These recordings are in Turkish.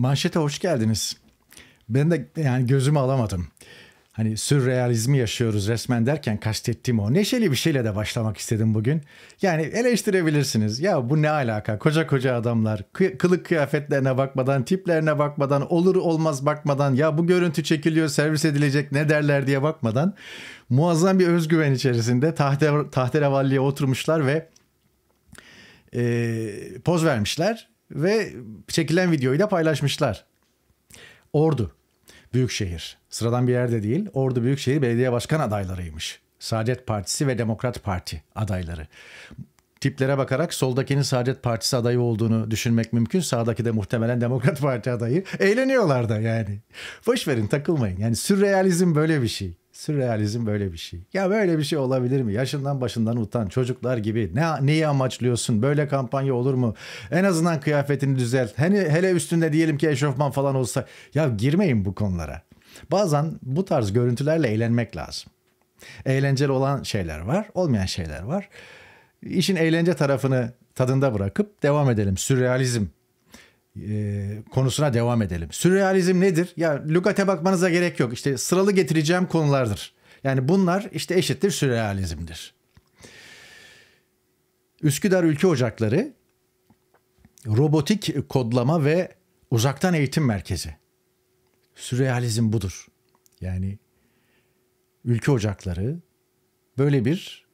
Manşete hoş geldiniz. Ben de yani gözümü alamadım. Hani sürrealizmi yaşıyoruz resmen derken kastettiğim o. Neşeli bir şeyle de başlamak istedim bugün. Yani eleştirebilirsiniz. Ya bu ne alaka? Koca koca adamlar kılık kıyafetlerine bakmadan, tiplerine bakmadan, olur olmaz bakmadan, ya bu görüntü çekiliyor, servis edilecek ne derler diye bakmadan muazzam bir özgüven içerisinde tahte, tahterevalliye oturmuşlar ve e, poz vermişler ve çekilen videoyu da paylaşmışlar. Ordu Büyükşehir. Sıradan bir yerde değil. Ordu Büyükşehir Belediye Başkan adaylarıymış. Saadet Partisi ve Demokrat Parti adayları. Tiplere bakarak soldakinin Saadet Partisi adayı olduğunu düşünmek mümkün. Sağdaki de muhtemelen Demokrat Parti adayı. Eğleniyorlar da yani. Boş verin takılmayın. Yani sürrealizm böyle bir şey. Sürrealizm böyle bir şey. Ya böyle bir şey olabilir mi? Yaşından başından utan çocuklar gibi. Ne neyi amaçlıyorsun? Böyle kampanya olur mu? En azından kıyafetini düzelt. Hani hele üstünde diyelim ki eşofman falan olsa. Ya girmeyin bu konulara. Bazen bu tarz görüntülerle eğlenmek lazım. Eğlenceli olan şeyler var, olmayan şeyler var. İşin eğlence tarafını tadında bırakıp devam edelim. Sürrealizm e, konusuna devam edelim. Sürrealizm nedir? Ya lügate bakmanıza gerek yok. İşte sıralı getireceğim konulardır. Yani bunlar işte eşittir sürrealizmdir. Üsküdar Ülke Ocakları Robotik Kodlama ve Uzaktan Eğitim Merkezi. Sürrealizm budur. Yani ülke ocakları böyle bir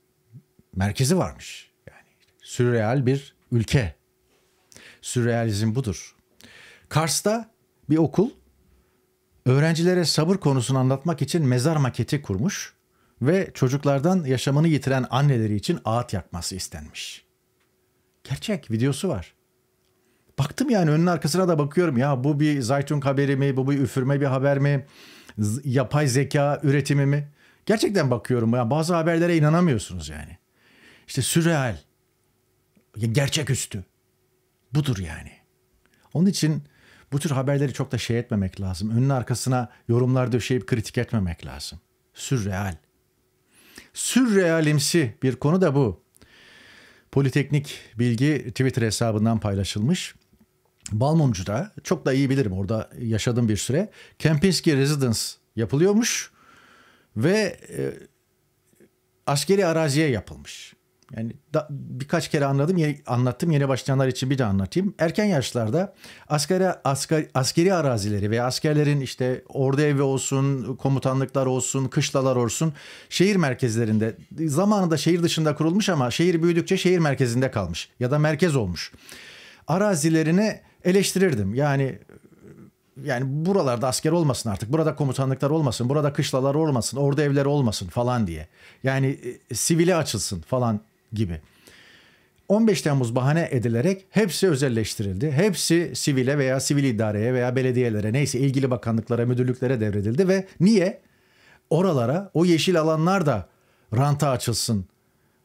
merkezi varmış. Yani sürreal bir ülke Sürrealizm budur. Kars'ta bir okul öğrencilere sabır konusunu anlatmak için mezar maketi kurmuş ve çocuklardan yaşamını yitiren anneleri için ağıt yakması istenmiş. Gerçek videosu var. Baktım yani önün arkasına da bakıyorum ya bu bir zaytun haberi mi bu bir üfürme bir haber mi yapay zeka üretimi mi? Gerçekten bakıyorum ya bazı haberlere inanamıyorsunuz yani. İşte sürreal, gerçeküstü budur yani. Onun için bu tür haberleri çok da şey etmemek lazım. Önün arkasına yorumlar döşeyip kritik etmemek lazım. Sürreal. Sürrealimsi bir konu da bu. Politeknik bilgi Twitter hesabından paylaşılmış. Balmumcu'da çok da iyi bilirim orada yaşadım bir süre Kempinski Residence yapılıyormuş ve e, askeri araziye yapılmış. Yani da, birkaç kere anladım, yeni, anlattım. Yeni başlayanlar için bir de anlatayım. Erken yaşlarda askeri, asker, askeri arazileri veya askerlerin işte ordu evi olsun, komutanlıklar olsun, kışlalar olsun şehir merkezlerinde zamanında şehir dışında kurulmuş ama şehir büyüdükçe şehir merkezinde kalmış ya da merkez olmuş. Arazilerini eleştirirdim. Yani yani buralarda asker olmasın artık. Burada komutanlıklar olmasın. Burada kışlalar olmasın. Orada evler olmasın falan diye. Yani e, sivile açılsın falan gibi. 15 Temmuz bahane edilerek hepsi özelleştirildi. Hepsi sivile veya sivil idareye veya belediyelere neyse ilgili bakanlıklara, müdürlüklere devredildi ve niye? Oralara o yeşil alanlar da ranta açılsın.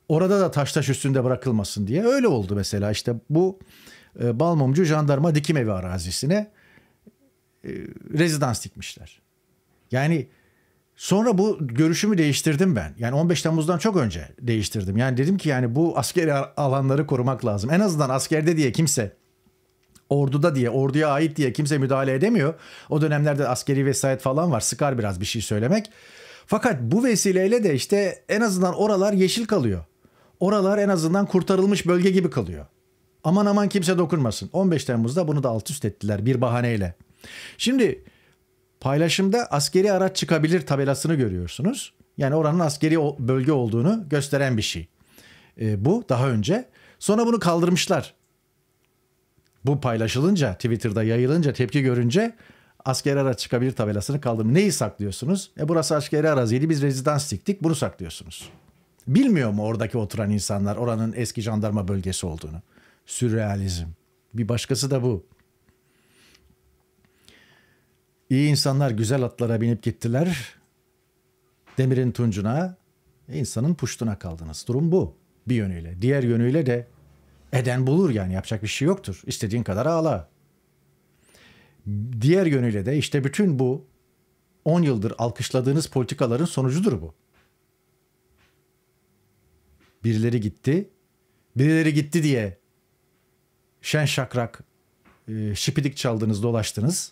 Orada da taş taş üstünde bırakılmasın diye öyle oldu mesela işte bu e, Balmumcu Jandarma Dikim Evi arazisine e, rezidans dikmişler. Yani Sonra bu görüşümü değiştirdim ben. Yani 15 Temmuz'dan çok önce değiştirdim. Yani dedim ki yani bu askeri alanları korumak lazım. En azından askerde diye kimse orduda diye, orduya ait diye kimse müdahale edemiyor. O dönemlerde askeri vesayet falan var. Sıkar biraz bir şey söylemek. Fakat bu vesileyle de işte en azından oralar yeşil kalıyor. Oralar en azından kurtarılmış bölge gibi kalıyor. Aman aman kimse dokunmasın. 15 Temmuz'da bunu da alt üst ettiler bir bahaneyle. Şimdi Paylaşımda askeri araç çıkabilir tabelasını görüyorsunuz. Yani oranın askeri bölge olduğunu gösteren bir şey. E, bu daha önce. Sonra bunu kaldırmışlar. Bu paylaşılınca, Twitter'da yayılınca, tepki görünce askeri araç çıkabilir tabelasını kaldırmış. Neyi saklıyorsunuz? E burası askeri araziydi biz rezidans diktik bunu saklıyorsunuz. Bilmiyor mu oradaki oturan insanlar oranın eski jandarma bölgesi olduğunu? Sürrealizm. Bir başkası da bu. İyi insanlar güzel atlara binip gittiler. Demir'in tuncuna, insanın puştuna kaldınız. Durum bu bir yönüyle. Diğer yönüyle de eden bulur yani yapacak bir şey yoktur. İstediğin kadar ağla. Diğer yönüyle de işte bütün bu 10 yıldır alkışladığınız politikaların sonucudur bu. Birileri gitti. Birileri gitti diye şen şakrak e, şipidik çaldınız dolaştınız.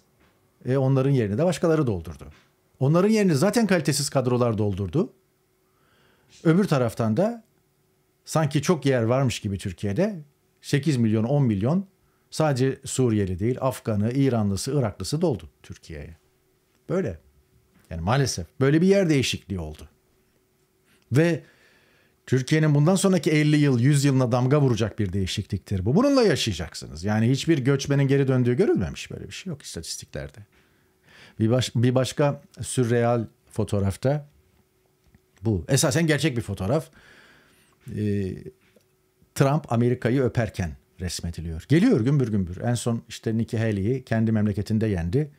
E, onların yerini de başkaları doldurdu. Onların yerini zaten kalitesiz kadrolar doldurdu. Öbür taraftan da sanki çok yer varmış gibi Türkiye'de 8 milyon 10 milyon sadece Suriyeli değil Afganı, İranlısı, Iraklısı doldu Türkiye'ye. Böyle. Yani maalesef böyle bir yer değişikliği oldu. Ve Türkiye'nin bundan sonraki 50 yıl, 100 yılına damga vuracak bir değişikliktir bu. Bununla yaşayacaksınız. Yani hiçbir göçmenin geri döndüğü görülmemiş böyle bir şey yok istatistiklerde. Bir, baş, bir başka sürreal fotoğrafta bu. Esasen gerçek bir fotoğraf. Ee, Trump Amerika'yı öperken resmediliyor. Geliyor gümbür gümbür. En son işte Nikki Haley'i kendi memleketinde yendi.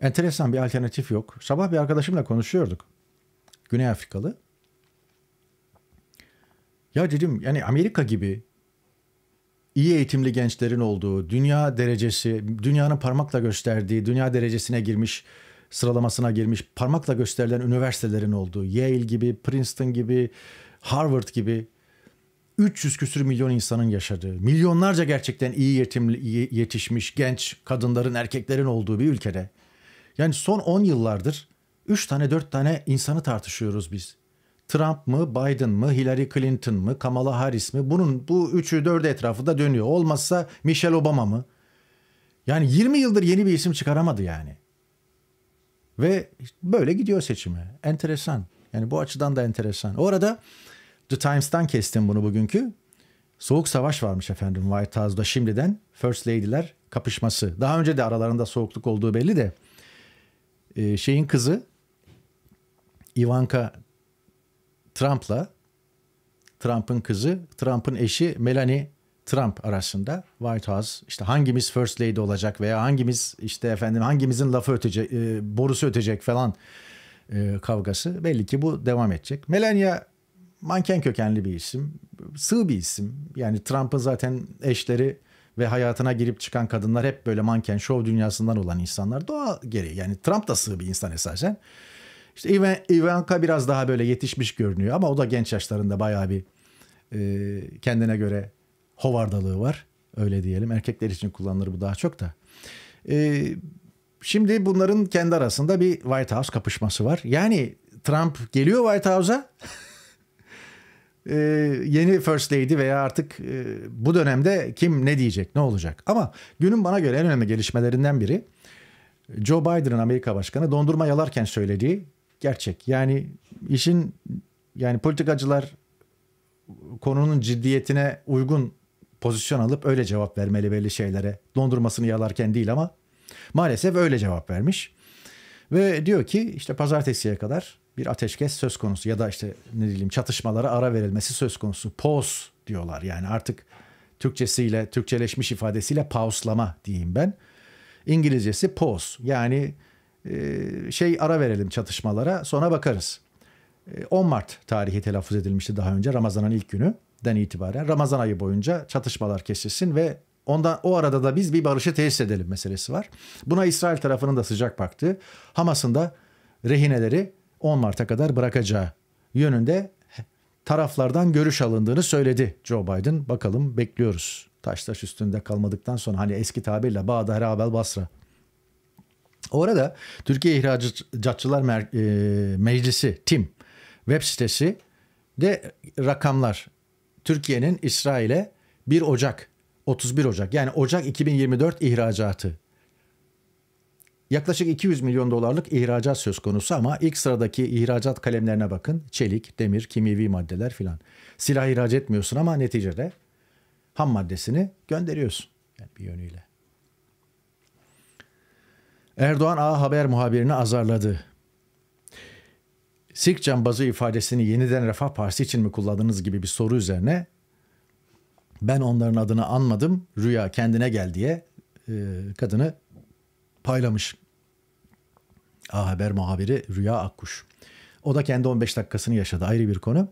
Enteresan bir alternatif yok. Sabah bir arkadaşımla konuşuyorduk. Güney Afrikalı. Ya dedim yani Amerika gibi iyi eğitimli gençlerin olduğu, dünya derecesi, dünyanın parmakla gösterdiği, dünya derecesine girmiş, sıralamasına girmiş, parmakla gösterilen üniversitelerin olduğu, Yale gibi, Princeton gibi, Harvard gibi 300 küsür milyon insanın yaşadığı, milyonlarca gerçekten iyi yetimli, yetişmiş genç kadınların, erkeklerin olduğu bir ülkede. Yani son 10 yıllardır 3 tane 4 tane insanı tartışıyoruz biz. Trump mı, Biden mı, Hillary Clinton mı, Kamala Harris mi? Bunun bu üçü dördü etrafı da dönüyor. Olmazsa Michelle Obama mı? Yani 20 yıldır yeni bir isim çıkaramadı yani. Ve böyle gidiyor seçime. Enteresan. Yani bu açıdan da enteresan. Orada The Times'tan kestim bunu bugünkü. Soğuk savaş varmış efendim White House'da şimdiden. First Lady'ler kapışması. Daha önce de aralarında soğukluk olduğu belli de. Ee, şeyin kızı Ivanka Trump'la Trump'ın kızı, Trump'ın eşi Melanie Trump arasında White House işte hangimiz First Lady olacak veya hangimiz işte efendim hangimizin lafı ötecek, e, borusu ötecek falan e, kavgası belli ki bu devam edecek. Melania manken kökenli bir isim, sığ bir isim. Yani Trump'ın zaten eşleri ve hayatına girip çıkan kadınlar hep böyle manken şov dünyasından olan insanlar. doğal gereği yani Trump da sığ bir insan esasen. İşte Ivanka biraz daha böyle yetişmiş görünüyor ama o da genç yaşlarında bayağı bir e, kendine göre hovardalığı var. Öyle diyelim. Erkekler için kullanılır bu daha çok da. E, şimdi bunların kendi arasında bir White House kapışması var. Yani Trump geliyor White House'a. e, yeni First Lady veya artık e, bu dönemde kim ne diyecek, ne olacak? Ama günün bana göre en önemli gelişmelerinden biri Joe Biden'ın Amerika Başkanı dondurma yalarken söylediği gerçek. Yani işin yani politikacılar konunun ciddiyetine uygun pozisyon alıp öyle cevap vermeli belli şeylere. Dondurmasını yalarken değil ama maalesef öyle cevap vermiş. Ve diyor ki işte pazartesiye kadar bir ateşkes söz konusu ya da işte ne diyeyim çatışmalara ara verilmesi söz konusu. Pause diyorlar yani artık Türkçesiyle, Türkçeleşmiş ifadesiyle pauslama diyeyim ben. İngilizcesi pause yani ee, şey ara verelim çatışmalara sonra bakarız. 10 ee, Mart tarihi telaffuz edilmişti daha önce Ramazan'ın ilk gününden itibaren. Ramazan ayı boyunca çatışmalar kesilsin ve ondan o arada da biz bir barışı tesis edelim meselesi var. Buna İsrail tarafının da sıcak baktığı Hamas'ın da rehineleri 10 Mart'a kadar bırakacağı yönünde taraflardan görüş alındığını söyledi Joe Biden. Bakalım bekliyoruz. Taş taş üstünde kalmadıktan sonra hani eski tabirle Bağda Rabel Basra Orada Türkiye İhracatçılar e, Meclisi TİM web sitesi de rakamlar Türkiye'nin İsrail'e 1 Ocak 31 Ocak yani Ocak 2024 ihracatı Yaklaşık 200 milyon dolarlık ihracat söz konusu ama ilk sıradaki ihracat kalemlerine bakın. Çelik, demir, kimyevi maddeler filan. Silah ihraç etmiyorsun ama neticede ham maddesini gönderiyorsun yani bir yönüyle. Erdoğan A Haber muhabirini azarladı. Sik cambazı ifadesini yeniden Refah Partisi için mi kullandınız gibi bir soru üzerine ben onların adını anmadım rüya kendine gel diye e, kadını paylamış. A Haber muhabiri Rüya Akkuş. O da kendi 15 dakikasını yaşadı ayrı bir konu.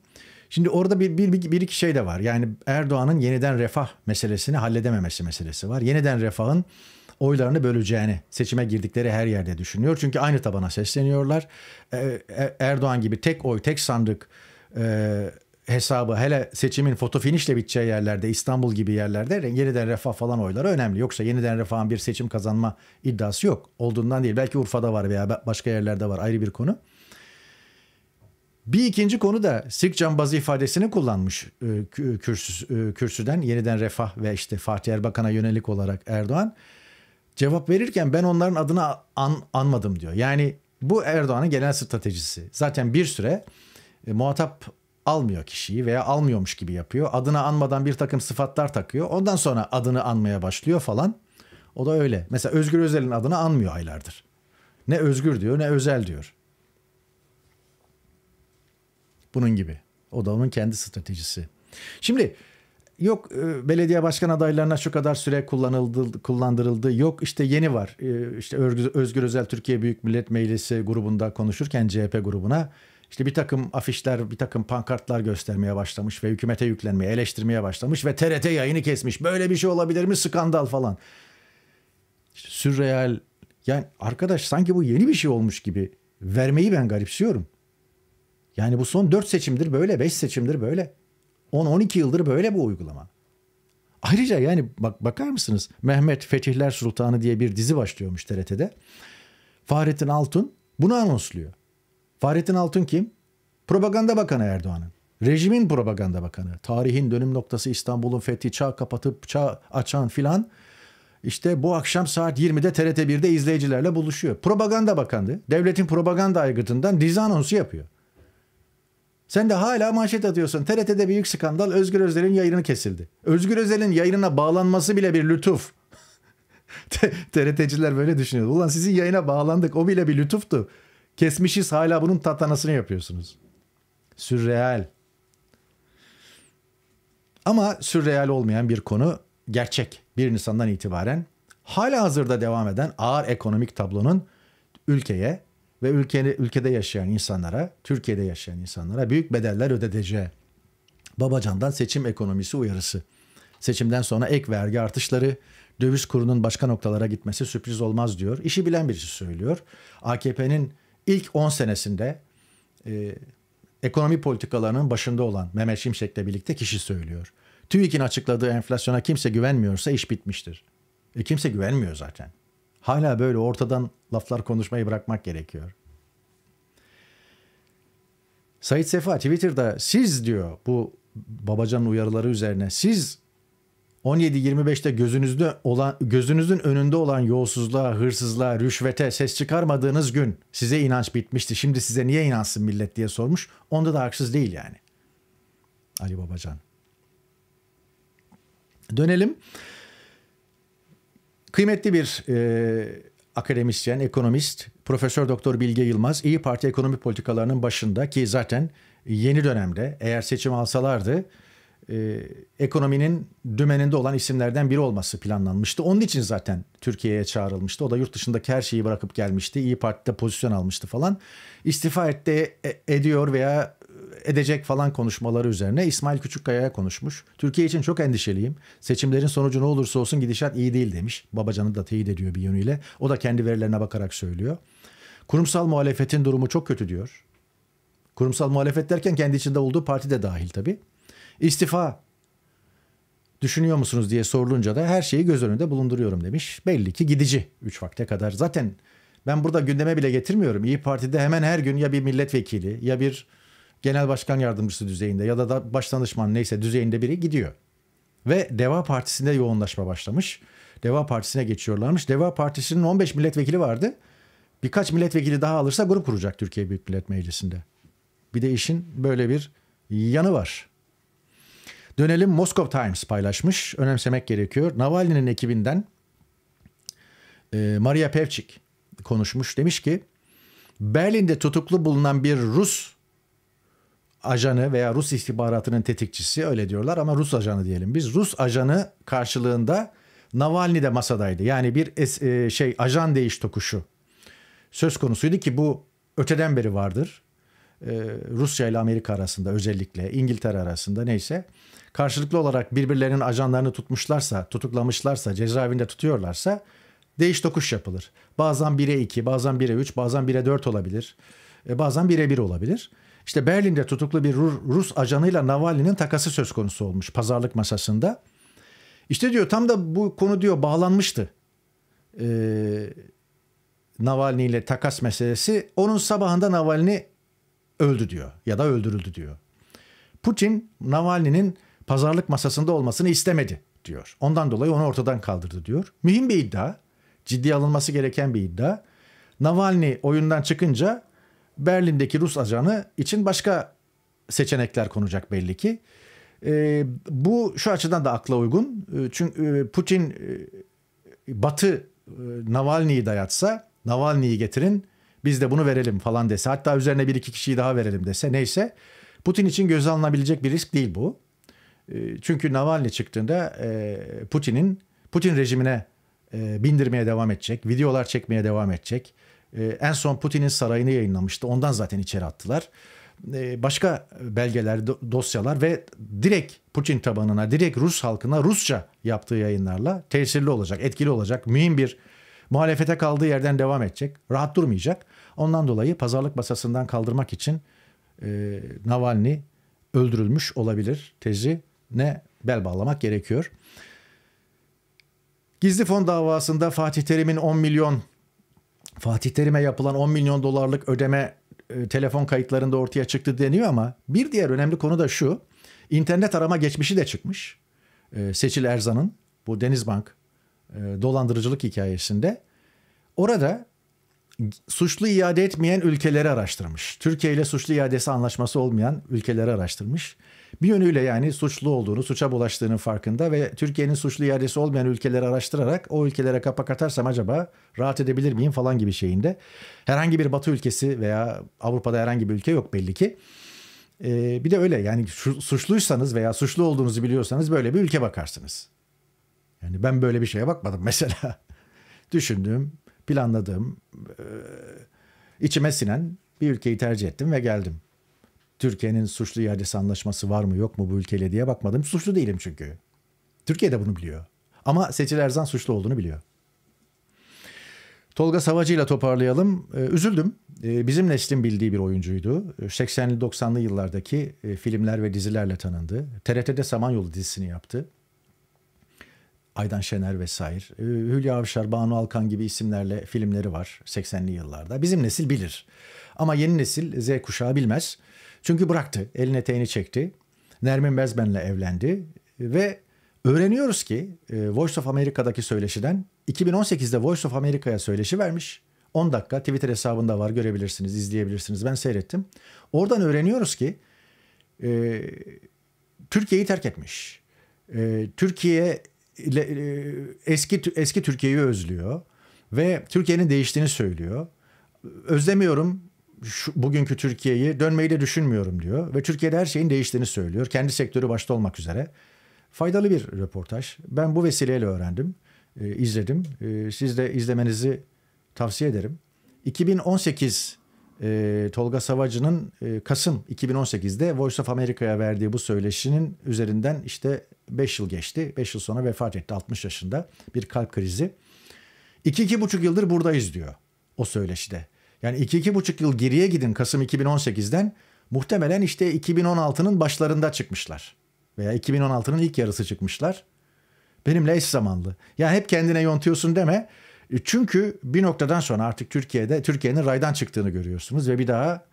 Şimdi orada bir, bir, bir, iki şey de var. Yani Erdoğan'ın yeniden refah meselesini halledememesi meselesi var. Yeniden refahın oylarını böleceğini seçime girdikleri her yerde düşünüyor. Çünkü aynı tabana sesleniyorlar. Ee, Erdoğan gibi tek oy, tek sandık e, hesabı hele seçimin fotofinişle biteceği yerlerde İstanbul gibi yerlerde yeniden refah falan oyları önemli. Yoksa yeniden refahın bir seçim kazanma iddiası yok. Olduğundan değil. Belki Urfa'da var veya başka yerlerde var ayrı bir konu. Bir ikinci konu da sirk cambazı ifadesini kullanmış e, kürsü, e, kürsüden yeniden refah ve işte Fatih Erbakan'a yönelik olarak Erdoğan. Cevap verirken ben onların adını an, anmadım diyor. Yani bu Erdoğan'ın genel stratejisi. Zaten bir süre e, muhatap almıyor kişiyi veya almıyormuş gibi yapıyor. Adını anmadan bir takım sıfatlar takıyor. Ondan sonra adını anmaya başlıyor falan. O da öyle. Mesela Özgür Özel'in adını anmıyor aylardır. Ne Özgür diyor ne Özel diyor. Bunun gibi. O da onun kendi stratejisi. Şimdi yok e, belediye başkan adaylarına şu kadar süre kullanıldı, kullandırıldı. Yok işte yeni var. E, işte Özgür Özel Türkiye Büyük Millet Meclisi grubunda konuşurken CHP grubuna işte bir takım afişler, bir takım pankartlar göstermeye başlamış ve hükümete yüklenmeye, eleştirmeye başlamış ve TRT yayını kesmiş. Böyle bir şey olabilir mi? Skandal falan. İşte sürreal. Yani arkadaş sanki bu yeni bir şey olmuş gibi. Vermeyi ben garipsiyorum. Yani bu son 4 seçimdir böyle, 5 seçimdir böyle. 10-12 yıldır böyle bu uygulama. Ayrıca yani bak bakar mısınız? Mehmet Fetihler Sultanı diye bir dizi başlıyormuş TRT'de. Fahrettin Altun bunu anonsluyor. Fahrettin Altun kim? Propaganda Bakanı Erdoğan'ın. Rejimin propaganda bakanı. Tarihin dönüm noktası İstanbul'un fethi, çağ kapatıp çağ açan filan. İşte bu akşam saat 20'de TRT 1'de izleyicilerle buluşuyor. Propaganda bakandı. Devletin propaganda aygıtından dizi anonsu yapıyor. Sen de hala manşet atıyorsun. TRT'de büyük skandal Özgür Özel'in yayını kesildi. Özgür Özel'in yayınına bağlanması bile bir lütuf. TRT'ciler böyle düşünüyor. Ulan sizin yayına bağlandık o bile bir lütuftu. Kesmişiz hala bunun tatanasını yapıyorsunuz. Sürreal. Ama sürreal olmayan bir konu gerçek. 1 Nisan'dan itibaren hala hazırda devam eden ağır ekonomik tablonun ülkeye ve ülkeni, ülkede yaşayan insanlara, Türkiye'de yaşayan insanlara büyük bedeller ödeteceği. Babacan'dan seçim ekonomisi uyarısı. Seçimden sonra ek vergi artışları, döviz kurunun başka noktalara gitmesi sürpriz olmaz diyor. İşi bilen birisi söylüyor. AKP'nin ilk 10 senesinde e, ekonomi politikalarının başında olan Mehmet Şimşek'le birlikte kişi söylüyor. TÜİK'in açıkladığı enflasyona kimse güvenmiyorsa iş bitmiştir. E kimse güvenmiyor zaten. Hala böyle ortadan laflar konuşmayı bırakmak gerekiyor. Said Sefa Twitter'da siz diyor bu babacanın uyarıları üzerine siz 17-25'te gözünüzde olan gözünüzün önünde olan yolsuzluğa, hırsızlığa, rüşvete ses çıkarmadığınız gün size inanç bitmişti. Şimdi size niye inansın millet diye sormuş. Onda da haksız değil yani. Ali Babacan. Dönelim. Kıymetli bir e, akademisyen, ekonomist, Profesör Doktor Bilge Yılmaz İyi Parti ekonomi politikalarının başında ki zaten yeni dönemde eğer seçim alsalardı e, ekonominin dümeninde olan isimlerden biri olması planlanmıştı. Onun için zaten Türkiye'ye çağrılmıştı. O da yurt dışındaki her şeyi bırakıp gelmişti. İyi Parti'de pozisyon almıştı falan. İstifa etti, e, ediyor veya edecek falan konuşmaları üzerine İsmail Küçükkaya'ya konuşmuş. Türkiye için çok endişeliyim. Seçimlerin sonucu ne olursa olsun gidişat iyi değil demiş. Babacan'ı da teyit ediyor bir yönüyle. O da kendi verilerine bakarak söylüyor. Kurumsal muhalefetin durumu çok kötü diyor. Kurumsal muhalefet derken kendi içinde olduğu parti de dahil tabii. İstifa düşünüyor musunuz diye sorulunca da her şeyi göz önünde bulunduruyorum demiş. Belli ki gidici 3 vakte kadar. Zaten ben burada gündeme bile getirmiyorum. İyi Parti'de hemen her gün ya bir milletvekili ya bir genel başkan yardımcısı düzeyinde ya da, da başdanışman neyse düzeyinde biri gidiyor. Ve Deva Partisi'nde yoğunlaşma başlamış. Deva Partisi'ne geçiyorlarmış. Deva Partisi'nin 15 milletvekili vardı. Birkaç milletvekili daha alırsa grup kuracak Türkiye Büyük Millet Meclisi'nde. Bir de işin böyle bir yanı var. Dönelim Moscow Times paylaşmış. Önemsemek gerekiyor. Navalny'nin ekibinden e, Maria Pevçik konuşmuş. Demiş ki Berlin'de tutuklu bulunan bir Rus ajanı veya Rus istihbaratının tetikçisi öyle diyorlar ama Rus ajanı diyelim biz. Rus ajanı karşılığında Navalny de masadaydı. Yani bir es, e, şey ajan değiş tokuşu söz konusuydu ki bu öteden beri vardır. E, Rusya ile Amerika arasında özellikle İngiltere arasında neyse karşılıklı olarak birbirlerinin ajanlarını tutmuşlarsa, tutuklamışlarsa, cezaevinde tutuyorlarsa değiş tokuş yapılır. Bazen 1'e 2, bazen 1'e 3, bazen 1'e 4 olabilir. E, bazen 1'e 1 olabilir. İşte Berlin'de tutuklu bir Rus ajanıyla Navalny'nin takası söz konusu olmuş pazarlık masasında. İşte diyor tam da bu konu diyor bağlanmıştı. Ee, Navalny ile takas meselesi. Onun sabahında Navalny öldü diyor ya da öldürüldü diyor. Putin Navalny'nin pazarlık masasında olmasını istemedi diyor. Ondan dolayı onu ortadan kaldırdı diyor. Mühim bir iddia. Ciddi alınması gereken bir iddia. Navalny oyundan çıkınca Berlin'deki Rus ajanı için başka seçenekler konacak belli ki. E, bu şu açıdan da akla uygun. E, çünkü e, Putin e, Batı e, Navalny'yi dayatsa, Navalny'yi getirin, biz de bunu verelim falan dese, hatta üzerine bir iki kişiyi daha verelim dese, neyse Putin için göze alınabilecek bir risk değil bu. E, çünkü Navalny çıktığında e, Putin'in Putin rejimine e, bindirmeye devam edecek, videolar çekmeye devam edecek ee, en son Putin'in sarayını yayınlamıştı. Ondan zaten içeri attılar. Ee, başka belgeler, dosyalar ve direkt Putin tabanına, direkt Rus halkına Rusça yaptığı yayınlarla tesirli olacak, etkili olacak. Mühim bir muhalefete kaldığı yerden devam edecek. Rahat durmayacak. Ondan dolayı pazarlık masasından kaldırmak için e, Navalny öldürülmüş olabilir tezi ne bel bağlamak gerekiyor. Gizli fon davasında Fatih Terim'in 10 milyon Fatih Terim'e yapılan 10 milyon dolarlık ödeme e, telefon kayıtlarında ortaya çıktı deniyor ama bir diğer önemli konu da şu. İnternet arama geçmişi de çıkmış. E, Seçil Erzan'ın bu Denizbank e, dolandırıcılık hikayesinde. Orada suçlu iade etmeyen ülkeleri araştırmış. Türkiye ile suçlu iadesi anlaşması olmayan ülkeleri araştırmış. Bir yönüyle yani suçlu olduğunu, suça bulaştığının farkında ve Türkiye'nin suçlu iadesi olmayan ülkeleri araştırarak o ülkelere kapak atarsam acaba rahat edebilir miyim falan gibi şeyinde. Herhangi bir Batı ülkesi veya Avrupa'da herhangi bir ülke yok belli ki. Ee, bir de öyle yani suçluysanız veya suçlu olduğunuzu biliyorsanız böyle bir ülke bakarsınız. Yani ben böyle bir şeye bakmadım mesela. Düşündüm, planladığım, içime sinen bir ülkeyi tercih ettim ve geldim. Türkiye'nin suçlu iadesi anlaşması var mı yok mu bu ülkeyle diye bakmadım. Suçlu değilim çünkü. Türkiye de bunu biliyor. Ama Seçil Erzan suçlu olduğunu biliyor. Tolga Savacı ile toparlayalım. Üzüldüm. Bizim neslin bildiği bir oyuncuydu. 80'li 90'lı yıllardaki filmler ve dizilerle tanındı. TRT'de Samanyolu dizisini yaptı. Aydan Şener vesaire. Ee, Hülya Avşar, Banu Alkan gibi isimlerle filmleri var 80'li yıllarda. Bizim nesil bilir. Ama yeni nesil Z kuşağı bilmez. Çünkü bıraktı, eline teyini çekti. Nermin Bezbenle evlendi ve öğreniyoruz ki e, Voice of America'daki söyleşiden 2018'de Voice of America'ya söyleşi vermiş. 10 dakika Twitter hesabında var görebilirsiniz, izleyebilirsiniz. Ben seyrettim. Oradan öğreniyoruz ki e, Türkiye'yi terk etmiş. E, Türkiye e, eski eski Türkiye'yi özlüyor ve Türkiye'nin değiştiğini söylüyor. Özlemiyorum şu, bugünkü Türkiye'yi dönmeyi de düşünmüyorum diyor ve Türkiye'de her şeyin değiştiğini söylüyor. Kendi sektörü başta olmak üzere. Faydalı bir röportaj. Ben bu vesileyle öğrendim, e, izledim. E, siz de izlemenizi tavsiye ederim. 2018 e, Tolga Savacı'nın e, Kasım 2018'de Voice of America'ya verdiği bu söyleşinin üzerinden işte 5 yıl geçti. 5 yıl sonra vefat etti 60 yaşında bir kalp krizi. 2-2,5 yıldır buradayız diyor o söyleşide. Yani 2-2,5 yıl geriye gidin Kasım 2018'den muhtemelen işte 2016'nın başlarında çıkmışlar. Veya 2016'nın ilk yarısı çıkmışlar. Benimle eş zamanlı. Ya hep kendine yontuyorsun deme. E, çünkü bir noktadan sonra artık Türkiye'de Türkiye'nin raydan çıktığını görüyorsunuz ve bir daha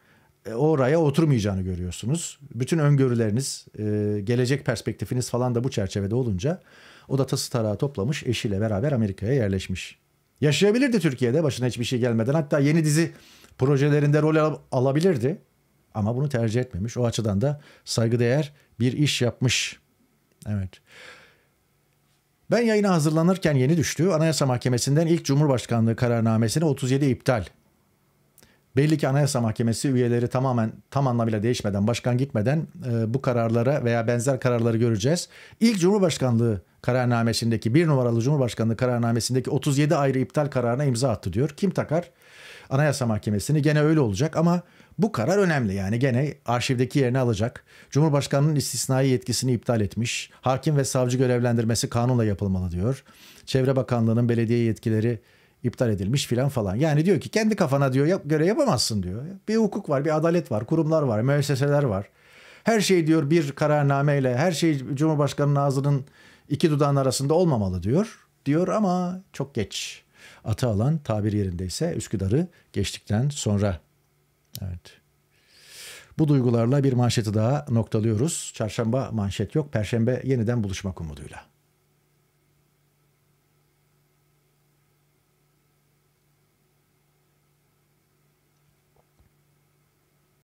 e, o raya oturmayacağını görüyorsunuz. Bütün öngörüleriniz, e, gelecek perspektifiniz falan da bu çerçevede olunca o da tası tarağı toplamış, eşiyle beraber Amerika'ya yerleşmiş. Yaşayabilirdi Türkiye'de başına hiçbir şey gelmeden. Hatta yeni dizi projelerinde rol al- alabilirdi. Ama bunu tercih etmemiş. O açıdan da saygıdeğer bir iş yapmış. Evet. Ben yayına hazırlanırken yeni düştü. Anayasa Mahkemesi'nden ilk Cumhurbaşkanlığı kararnamesini 37 iptal. Belli ki Anayasa Mahkemesi üyeleri tamamen tam anlamıyla değişmeden, başkan gitmeden e, bu kararlara veya benzer kararları göreceğiz. İlk Cumhurbaşkanlığı kararnamesindeki bir numaralı Cumhurbaşkanlığı kararnamesindeki 37 ayrı iptal kararına imza attı diyor. Kim takar? Anayasa Mahkemesi'ni gene öyle olacak ama bu karar önemli yani gene arşivdeki yerini alacak. Cumhurbaşkanının istisnai yetkisini iptal etmiş. Hakim ve savcı görevlendirmesi kanunla yapılmalı diyor. Çevre Bakanlığı'nın belediye yetkileri iptal edilmiş filan falan. Yani diyor ki kendi kafana diyor yap, göre yapamazsın diyor. Bir hukuk var, bir adalet var, kurumlar var, müesseseler var. Her şey diyor bir kararnameyle, her şey Cumhurbaşkanının ağzının iki dudağın arasında olmamalı diyor. Diyor ama çok geç. Atı alan tabir yerindeyse Üsküdar'ı geçtikten sonra Evet. Bu duygularla bir manşeti daha noktalıyoruz. Çarşamba manşet yok. Perşembe yeniden buluşmak umuduyla.